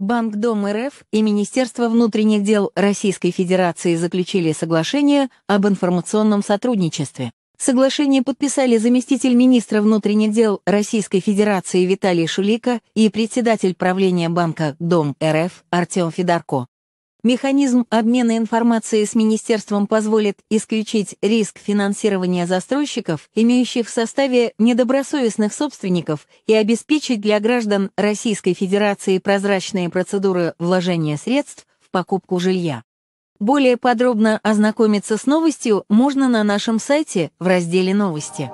Банк Дом РФ и Министерство внутренних дел Российской Федерации заключили соглашение об информационном сотрудничестве. Соглашение подписали заместитель министра внутренних дел Российской Федерации Виталий Шулика и председатель правления банка Дом РФ Артем Федорко. Механизм обмена информацией с министерством позволит исключить риск финансирования застройщиков, имеющих в составе недобросовестных собственников, и обеспечить для граждан Российской Федерации прозрачные процедуры вложения средств в покупку жилья. Более подробно ознакомиться с новостью можно на нашем сайте в разделе «Новости».